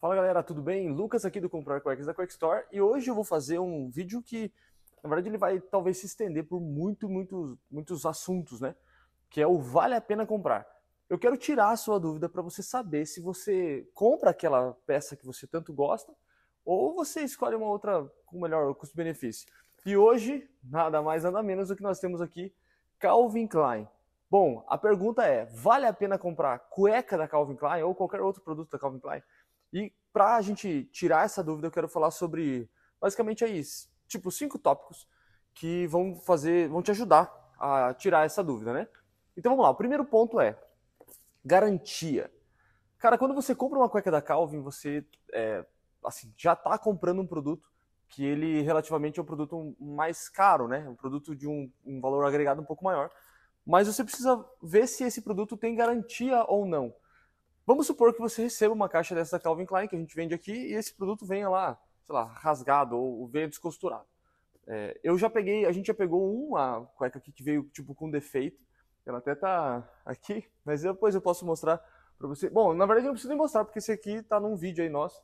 Fala galera, tudo bem? Lucas aqui do Comprar Quarks da Quark Store e hoje eu vou fazer um vídeo que, na verdade, ele vai talvez se estender por muito, muitos, muitos assuntos, né? Que é o vale a pena comprar. Eu quero tirar a sua dúvida para você saber se você compra aquela peça que você tanto gosta ou você escolhe uma outra com melhor custo-benefício. E hoje, nada mais nada menos do que nós temos aqui Calvin Klein. Bom, a pergunta é: vale a pena comprar cueca da Calvin Klein ou qualquer outro produto da Calvin Klein? E para a gente tirar essa dúvida, eu quero falar sobre basicamente aí, é tipo, cinco tópicos que vão fazer, vão te ajudar a tirar essa dúvida, né? Então vamos lá, o primeiro ponto é garantia. Cara, quando você compra uma cueca da Calvin, você é, assim, já está comprando um produto que ele relativamente é um produto mais caro, né? Um produto de um, um valor agregado um pouco maior. Mas você precisa ver se esse produto tem garantia ou não. Vamos supor que você receba uma caixa dessa da Calvin Klein que a gente vende aqui e esse produto venha lá, sei lá, rasgado ou venha descosturado. É, eu já peguei, a gente já pegou uma cueca aqui que veio tipo com defeito. Ela até tá aqui, mas depois eu posso mostrar para você. Bom, na verdade eu não preciso nem mostrar porque esse aqui tá num vídeo aí nosso.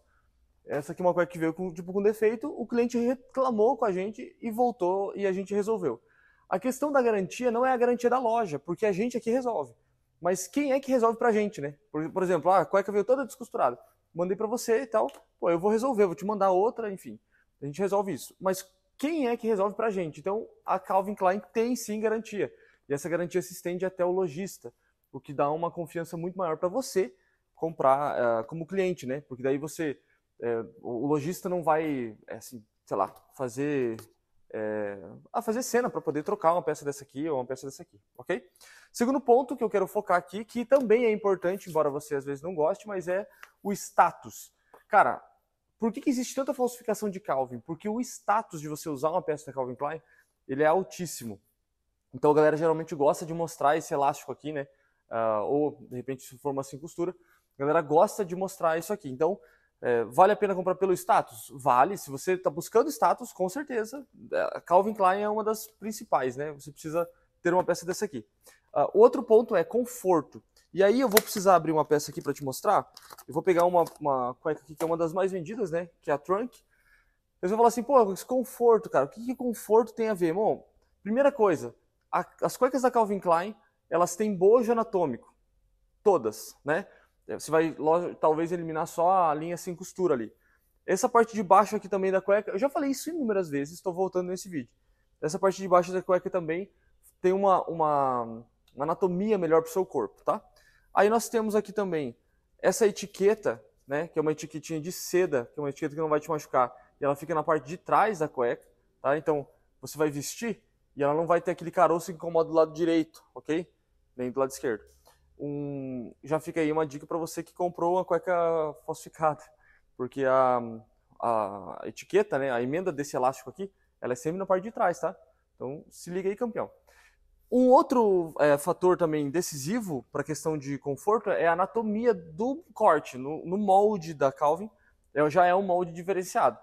Essa aqui é uma cueca que veio com, tipo, com defeito, o cliente reclamou com a gente e voltou e a gente resolveu. A questão da garantia não é a garantia da loja, porque a gente aqui é resolve. Mas quem é que resolve pra gente, né? Por, por exemplo, ah, a cueca veio toda descosturada. Mandei para você e tal. Pô, eu vou resolver, vou te mandar outra, enfim. A gente resolve isso. Mas quem é que resolve pra gente? Então, a Calvin Klein tem sim garantia. E essa garantia se estende até o lojista, o que dá uma confiança muito maior para você comprar uh, como cliente, né? Porque daí você, uh, o lojista não vai, eh, assim, sei lá, fazer é, a fazer cena para poder trocar uma peça dessa aqui ou uma peça dessa aqui, ok? Segundo ponto que eu quero focar aqui, que também é importante, embora você às vezes não goste, mas é o status. Cara, por que, que existe tanta falsificação de Calvin? Porque o status de você usar uma peça da Calvin Klein, ele é altíssimo. Então a galera geralmente gosta de mostrar esse elástico aqui, né? Uh, ou de repente se for uma sem costura, a galera gosta de mostrar isso aqui. Então é, vale a pena comprar pelo status? Vale. Se você está buscando status, com certeza. É, a Calvin Klein é uma das principais, né? Você precisa ter uma peça dessa aqui. Uh, outro ponto é conforto. E aí eu vou precisar abrir uma peça aqui para te mostrar. Eu vou pegar uma, uma cueca aqui que é uma das mais vendidas, né? Que é a Trunk. Eles vão falar assim, pô, esse conforto, cara. O que, que conforto tem a ver? Bom, primeira coisa, a, as cuecas da Calvin Klein, elas têm bojo anatômico. Todas, né? É, você vai talvez eliminar só a linha sem costura ali. Essa parte de baixo aqui também da cueca, eu já falei isso inúmeras vezes, estou voltando nesse vídeo. Essa parte de baixo da cueca também tem uma, uma, uma anatomia melhor para o seu corpo, tá? Aí nós temos aqui também essa etiqueta, né, que é uma etiquetinha de seda, que é uma etiqueta que não vai te machucar, e ela fica na parte de trás da cueca, tá? Então você vai vestir e ela não vai ter aquele caroço que incomoda do lado direito, ok? Nem do lado esquerdo um, já fica aí uma dica para você que comprou uma cueca falsificada, porque a, a etiqueta, né, a emenda desse elástico aqui, ela é sempre na parte de trás, tá? Então se liga aí, campeão. Um outro é, fator também decisivo para a questão de conforto é a anatomia do corte. No, no molde da Calvin, é, já é um molde diferenciado.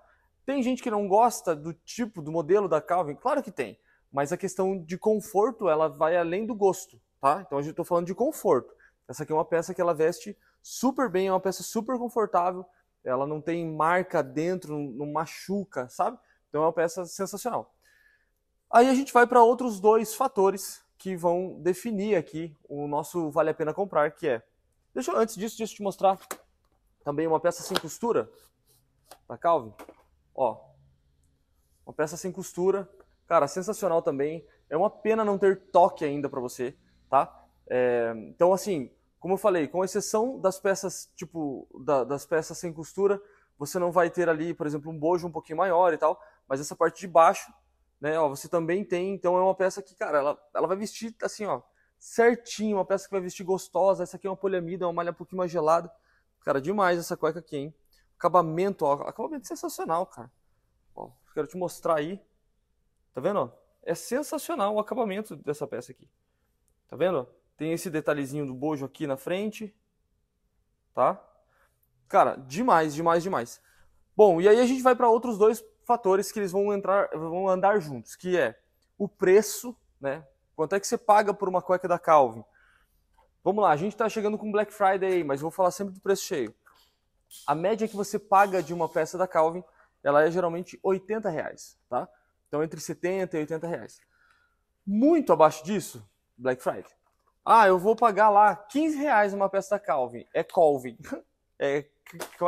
Tem gente que não gosta do tipo, do modelo da Calvin? Claro que tem. Mas a questão de conforto, ela vai além do gosto tá? Então a gente está falando de conforto. Essa aqui é uma peça que ela veste super bem, é uma peça super confortável, ela não tem marca dentro, não machuca, sabe? Então é uma peça sensacional. Aí a gente vai para outros dois fatores que vão definir aqui o nosso vale a pena comprar, que é... Deixa eu, antes disso, deixa eu te mostrar também uma peça sem costura da tá, Calvin. Ó, uma peça sem costura, cara, sensacional também. É uma pena não ter toque ainda para você, tá? É, então, assim, como eu falei, com exceção das peças, tipo, da, das peças sem costura, você não vai ter ali, por exemplo, um bojo um pouquinho maior e tal, mas essa parte de baixo, né, ó, você também tem, então é uma peça que, cara, ela, ela vai vestir assim, ó, certinho, uma peça que vai vestir gostosa, essa aqui é uma poliamida, é uma malha um pouquinho mais gelada, cara, demais essa cueca aqui, hein, acabamento, ó, acabamento sensacional, cara, ó, quero te mostrar aí, tá vendo, ó, é sensacional o acabamento dessa peça aqui. Tá vendo? Tem esse detalhezinho do bojo aqui na frente. Tá? Cara, demais, demais, demais. Bom, e aí a gente vai para outros dois fatores que eles vão entrar, vão andar juntos, que é o preço, né? Quanto é que você paga por uma cueca da Calvin? Vamos lá, a gente está chegando com Black Friday aí, mas vou falar sempre do preço cheio. A média que você paga de uma peça da Calvin, ela é geralmente 80 reais, tá? Então entre 70 e 80 reais. Muito abaixo disso, Black Friday. Ah, eu vou pagar lá 15 reais uma peça da Calvin. É Calvin. É,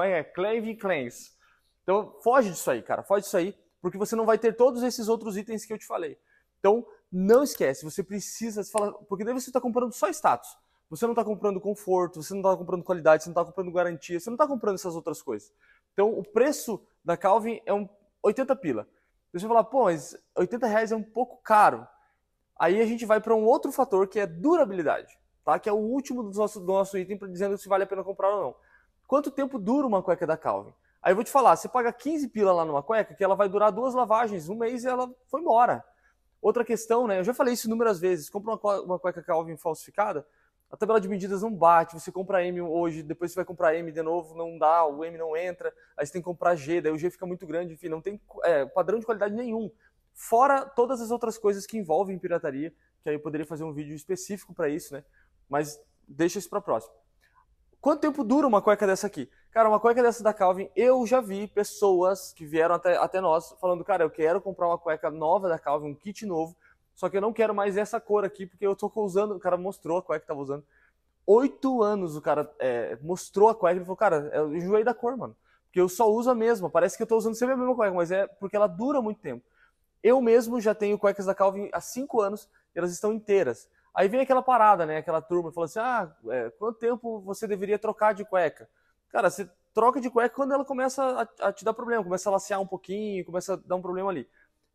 é Clavin Kleins. Então, foge disso aí, cara. Foge disso aí, porque você não vai ter todos esses outros itens que eu te falei. Então, não esquece. Você precisa... se falar, porque daí você está comprando só status. Você não está comprando conforto, você não está comprando qualidade, você não está comprando garantia, você não está comprando essas outras coisas. Então, o preço da Calvin é um 80 pila. Você vai falar, pô, mas 80 reais é um pouco caro. Aí a gente vai para um outro fator que é durabilidade, tá? Que é o último do nosso, do nosso item para dizendo se vale a pena comprar ou não. Quanto tempo dura uma cueca da Calvin? Aí eu vou te falar, você paga 15 pila lá numa cueca que ela vai durar duas lavagens, um mês e ela foi embora. Outra questão, né? Eu já falei isso inúmeras vezes. Compra uma cueca Calvin falsificada, a tabela de medidas não bate. Você compra M hoje, depois você vai comprar M de novo, não dá, o M não entra. Aí você tem que comprar G, daí o G fica muito grande, enfim, não tem é, padrão de qualidade nenhum. Fora todas as outras coisas que envolvem pirataria, que aí eu poderia fazer um vídeo específico para isso, né? Mas deixa isso para próximo. Quanto tempo dura uma cueca dessa aqui? Cara, uma cueca dessa da Calvin, eu já vi pessoas que vieram até, até nós falando, cara, eu quero comprar uma cueca nova da Calvin, um kit novo, só que eu não quero mais essa cor aqui, porque eu tô usando, o cara mostrou a cueca que tava usando. Oito anos o cara é, mostrou a cueca e falou, cara, eu enjoei da cor, mano. Porque eu só uso a mesma, parece que eu tô usando sempre a mesma cueca, mas é porque ela dura muito tempo. Eu mesmo já tenho cuecas da Calvin há cinco anos e elas estão inteiras. Aí vem aquela parada, né? Aquela turma falando assim: ah, é, quanto tempo você deveria trocar de cueca? Cara, você troca de cueca quando ela começa a, a te dar problema, começa a lacear um pouquinho, começa a dar um problema ali.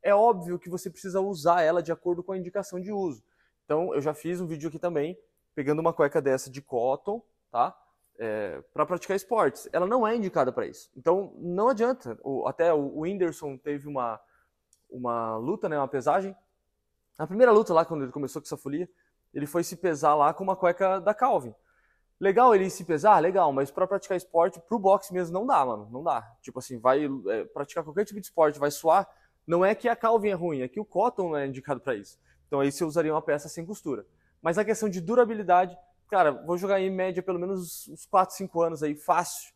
É óbvio que você precisa usar ela de acordo com a indicação de uso. Então, eu já fiz um vídeo aqui também, pegando uma cueca dessa de cotton, tá? É, para praticar esportes. Ela não é indicada para isso. Então, não adianta. O, até o, o Whindersson teve uma, uma luta, né, uma pesagem. Na primeira luta lá, quando ele começou com essa folia, ele foi se pesar lá com uma cueca da Calvin. Legal ele se pesar? Legal, mas para praticar esporte, pro boxe mesmo não dá, mano, não dá. Tipo assim, vai é, praticar qualquer tipo de esporte, vai suar, não é que a Calvin é ruim, é que o cotton não é indicado para isso. Então aí você usaria uma peça sem costura. Mas a questão de durabilidade, cara, vou jogar em média pelo menos uns 4, 5 anos aí, fácil,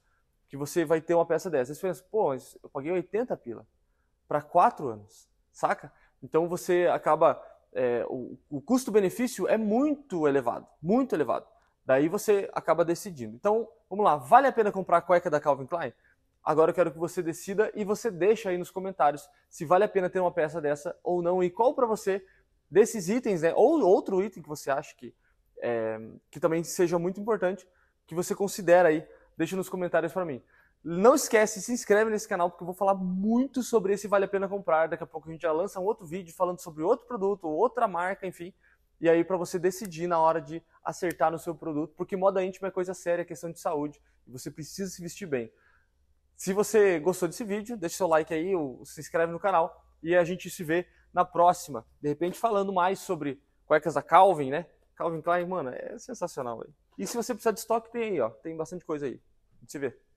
que você vai ter uma peça dessa. Aí você pensa, pô, eu paguei 80 pila para quatro anos, saca? Então você acaba. É, o, o custo-benefício é muito elevado, muito elevado. Daí você acaba decidindo. Então, vamos lá, vale a pena comprar a cueca da Calvin Klein? Agora eu quero que você decida e você deixa aí nos comentários se vale a pena ter uma peça dessa ou não e qual para você desses itens, né? Ou outro item que você acha que, é, que também seja muito importante, que você considera aí, deixa nos comentários para mim. Não esquece, se inscreve nesse canal porque eu vou falar muito sobre esse vale a pena comprar. Daqui a pouco a gente já lança um outro vídeo falando sobre outro produto, outra marca, enfim. E aí para você decidir na hora de acertar no seu produto, porque moda íntima é coisa séria, é questão de saúde e você precisa se vestir bem. Se você gostou desse vídeo, deixa seu like aí, se inscreve no canal e a gente se vê na próxima. De repente falando mais sobre cuecas da Calvin, né? Calvin Klein, mano, é sensacional, E se você precisar de estoque, tem aí, ó. Tem bastante coisa aí. A gente se vê.